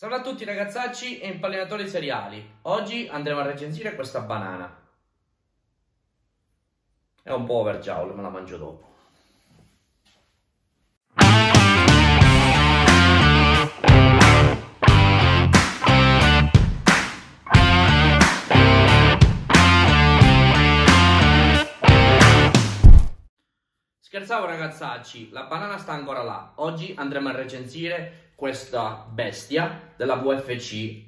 Salve a tutti ragazzacci e impallenatori seriali. Oggi andremo a recensire questa banana. È un po' overjowl, me la mangio dopo. Scherzavo ragazzacci, la banana sta ancora là. Oggi andremo a recensire questa bestia della VFC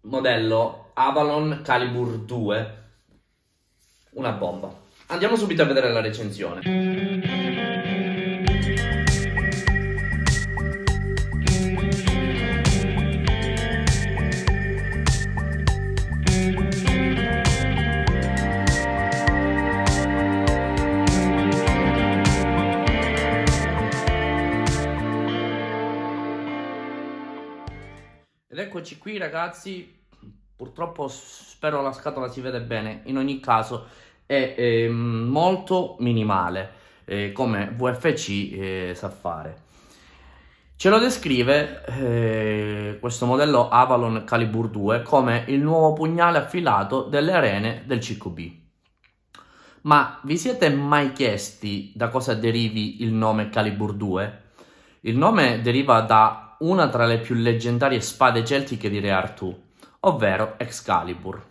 modello Avalon Calibur 2. Una bomba. Andiamo subito a vedere la recensione. eccoci qui ragazzi, purtroppo spero la scatola si vede bene, in ogni caso è, è ehm, molto minimale eh, come VFC eh, sa fare. Ce lo descrive eh, questo modello Avalon Calibur 2 come il nuovo pugnale affilato delle arene del CQB. Ma vi siete mai chiesti da cosa derivi il nome Calibur 2? Il nome deriva da una tra le più leggendarie spade celtiche di Re Artù, ovvero Excalibur.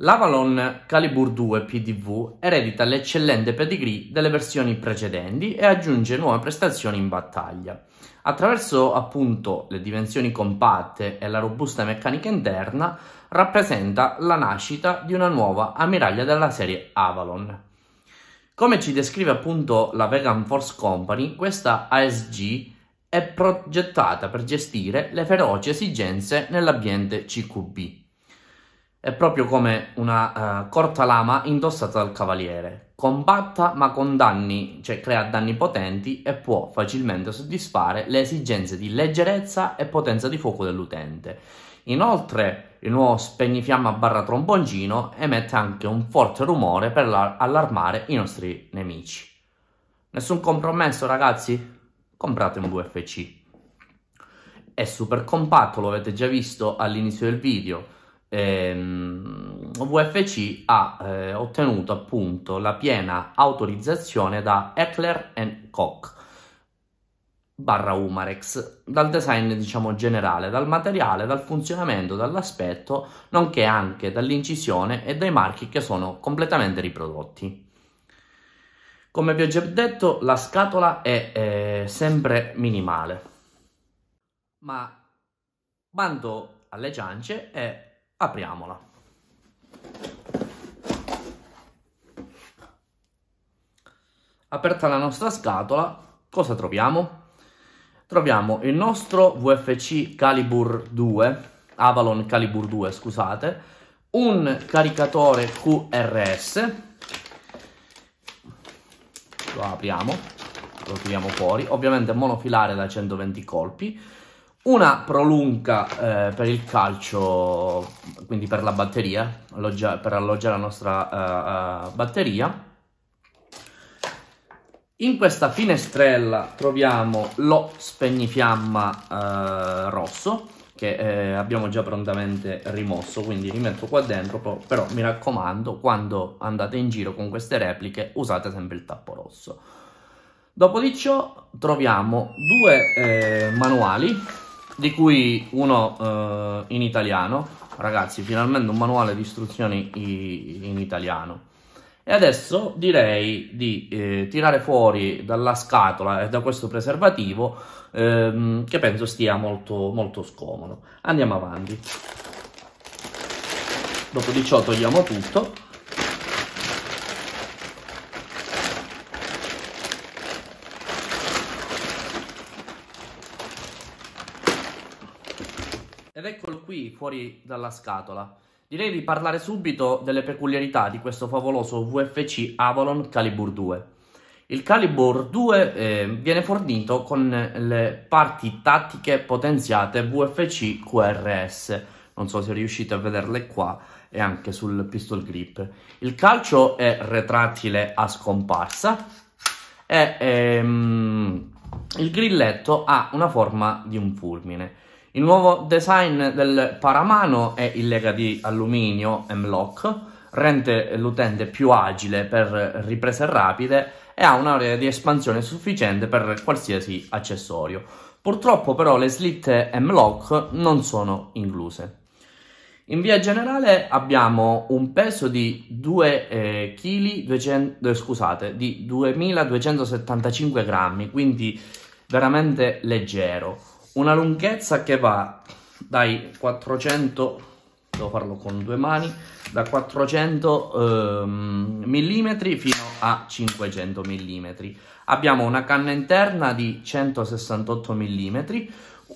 L'Avalon Calibur 2 PDV eredita l'eccellente pedigree delle versioni precedenti e aggiunge nuove prestazioni in battaglia. Attraverso appunto le dimensioni compatte e la robusta meccanica interna, rappresenta la nascita di una nuova ammiraglia della serie Avalon. Come ci descrive appunto la Vegan Force Company, questa ASG è progettata per gestire le feroci esigenze nell'ambiente CQB. È proprio come una uh, corta lama indossata dal cavaliere. Combatta ma con danni, cioè crea danni potenti e può facilmente soddisfare le esigenze di leggerezza e potenza di fuoco dell'utente. Inoltre il nuovo spegnifiamma barra tromboncino emette anche un forte rumore per allarmare i nostri nemici. Nessun compromesso ragazzi? comprate un VFC. È super compatto, lo avete già visto all'inizio del video. Ehm, VFC ha eh, ottenuto appunto la piena autorizzazione da Eckler Koch barra Umarex, dal design diciamo generale, dal materiale, dal funzionamento, dall'aspetto, nonché anche dall'incisione e dai marchi che sono completamente riprodotti. Come vi ho già detto, la scatola è eh, sempre minimale. Ma bando alle ciance e apriamola. Aperta la nostra scatola, cosa troviamo? Troviamo il nostro VFC Calibur 2, Avalon Calibur 2, scusate, un caricatore QRS lo apriamo, lo tiriamo fuori, ovviamente monofilare da 120 colpi, una prolunga eh, per il calcio, quindi per la batteria, alloggia, per alloggiare la nostra uh, uh, batteria. In questa finestrella troviamo lo spegnifiamma uh, rosso, che eh, abbiamo già prontamente rimosso, quindi li metto qua dentro, però, però mi raccomando, quando andate in giro con queste repliche usate sempre il tappo rosso. Dopo di ciò troviamo due eh, manuali, di cui uno eh, in italiano, ragazzi finalmente un manuale di istruzioni in italiano, e adesso direi di eh, tirare fuori dalla scatola e da questo preservativo ehm, che penso stia molto, molto scomodo. Andiamo avanti. Dopo di ciò togliamo tutto. Ed eccolo qui fuori dalla scatola. Direi di parlare subito delle peculiarità di questo favoloso VFC Avalon Calibur 2. Il Calibur 2 eh, viene fornito con le parti tattiche potenziate VFC QRS, non so se riuscite a vederle qua e anche sul pistol grip. Il calcio è retrattile a scomparsa e ehm, il grilletto ha una forma di un fulmine. Il nuovo design del paramano è in lega di alluminio M-Lock, rende l'utente più agile per riprese rapide e ha un'area di espansione sufficiente per qualsiasi accessorio. Purtroppo però le slitte M-Lock non sono incluse. In via generale abbiamo un peso di 2 eh, 200, eh, scusate, di 2275 grammi, quindi veramente leggero una lunghezza che va dai 400 devo farlo con due mani da 400 eh, mm fino a 500 mm abbiamo una canna interna di 168 mm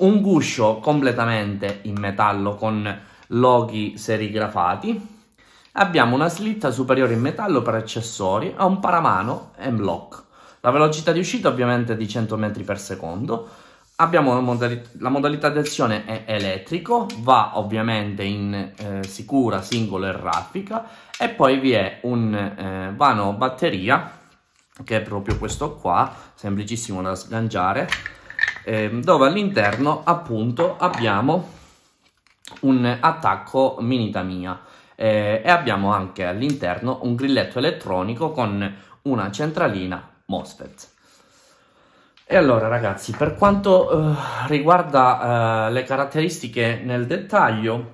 un guscio completamente in metallo con loghi serigrafati abbiamo una slitta superiore in metallo per accessori e un paramano e block la velocità di uscita ovviamente è di 100 m per secondo Abbiamo modalità, la modalità di azione è elettrico, va ovviamente in eh, sicura, singola e raffica e poi vi è un eh, vano batteria che è proprio questo qua, semplicissimo da sganciare, eh, dove all'interno appunto abbiamo un attacco mini Tamiya eh, e abbiamo anche all'interno un grilletto elettronico con una centralina MOSFET. E allora ragazzi, per quanto uh, riguarda uh, le caratteristiche nel dettaglio,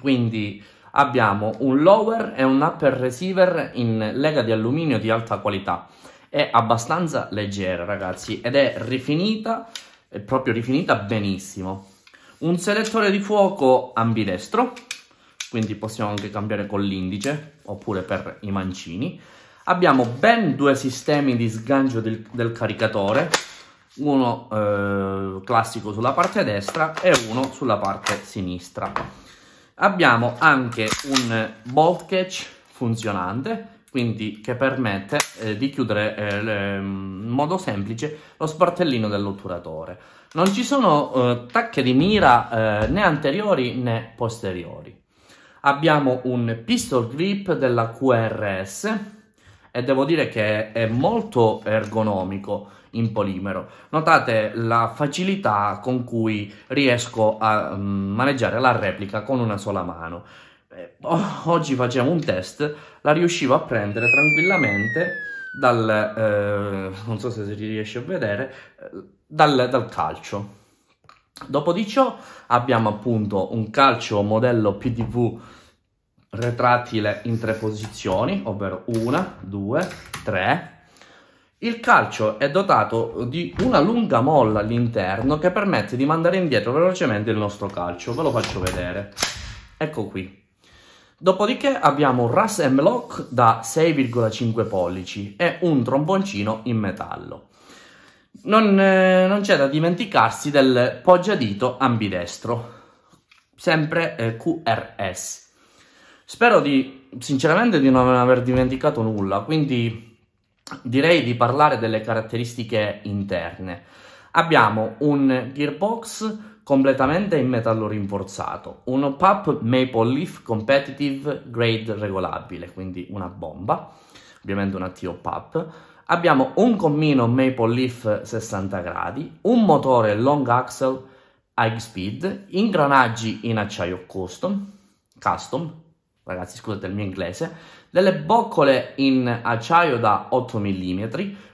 quindi abbiamo un lower e un upper receiver in lega di alluminio di alta qualità. È abbastanza leggera ragazzi ed è rifinita, è proprio rifinita benissimo. Un selettore di fuoco ambidestro, quindi possiamo anche cambiare con l'indice oppure per i mancini abbiamo ben due sistemi di sgancio del, del caricatore uno eh, classico sulla parte destra e uno sulla parte sinistra abbiamo anche un bolt catch funzionante quindi che permette eh, di chiudere eh, le, ehm, in modo semplice lo sportellino dell'otturatore non ci sono eh, tacche di mira eh, né anteriori né posteriori abbiamo un pistol grip della QRS e devo dire che è molto ergonomico in polimero. Notate la facilità con cui riesco a mm, maneggiare la replica con una sola mano. Eh, oggi facevo un test, la riuscivo a prendere tranquillamente dal, eh, non so se si riesce a vedere, eh, dal, dal calcio. Dopo di ciò abbiamo appunto un calcio modello PDV retrattile in tre posizioni, ovvero una, due, tre. Il calcio è dotato di una lunga molla all'interno che permette di mandare indietro velocemente il nostro calcio. Ve lo faccio vedere. Ecco qui. Dopodiché abbiamo un Ras M Lock da 6,5 pollici e un tromboncino in metallo. Non, eh, non c'è da dimenticarsi del poggiadito ambidestro, sempre eh, QRS. Spero di, sinceramente, di non aver dimenticato nulla, quindi direi di parlare delle caratteristiche interne. Abbiamo un gearbox completamente in metallo rinforzato, un pop Maple Leaf Competitive Grade regolabile, quindi una bomba, ovviamente un attivo PAP. Abbiamo un commino Maple Leaf 60 gradi, un motore long axle high speed, ingranaggi in acciaio custom, custom ragazzi scusate il mio inglese, delle boccole in acciaio da 8 mm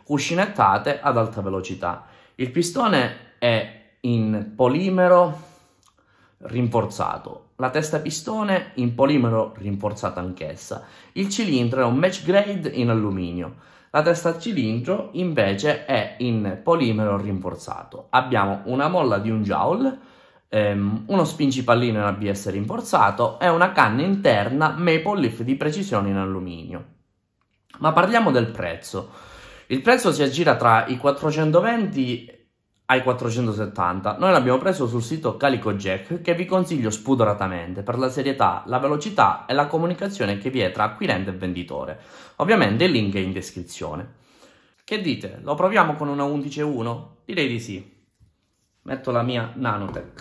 cuscinettate ad alta velocità. Il pistone è in polimero rinforzato, la testa pistone in polimero rinforzata anch'essa, il cilindro è un match grade in alluminio, la testa cilindro invece è in polimero rinforzato. Abbiamo una molla di un joule ehm, uno spingipallino in ABS rinforzato e una canna interna Maple Leaf di precisione in alluminio. Ma parliamo del prezzo. Il prezzo si aggira tra i 420 ai 470. Noi l'abbiamo preso sul sito Calico Jack che vi consiglio spudoratamente per la serietà, la velocità e la comunicazione che vi è tra acquirente e venditore. Ovviamente il link è in descrizione. Che dite? Lo proviamo con una 11.1? Direi di sì metto la mia Nanotech.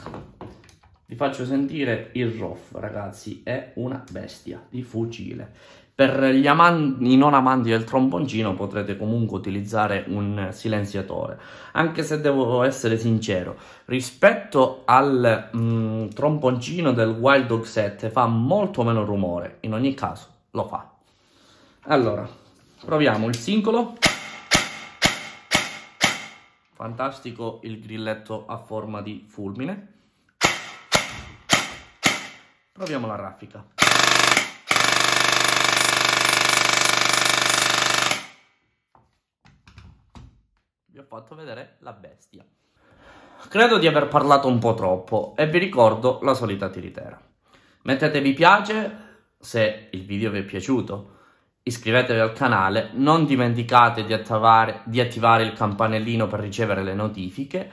Vi faccio sentire il rof ragazzi, è una bestia di fucile. Per gli amanti, i non amanti del tromboncino potrete comunque utilizzare un silenziatore, anche se devo essere sincero, rispetto al mh, mm, tromboncino del Wild Dog 7 fa molto meno rumore, in ogni caso lo fa. Allora, proviamo il singolo fantastico il grilletto a forma di fulmine proviamo la raffica vi ho fatto vedere la bestia credo di aver parlato un po' troppo e vi ricordo la solita tiritera mettetevi piace se il video vi è piaciuto iscrivetevi al canale, non dimenticate di attivare, di attivare il campanellino per ricevere le notifiche,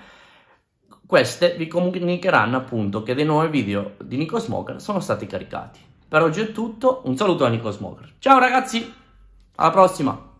queste vi comunicheranno appunto che dei nuovi video di Nico Smoker sono stati caricati. Per oggi è tutto, un saluto da Nico Smoker. Ciao ragazzi, alla prossima!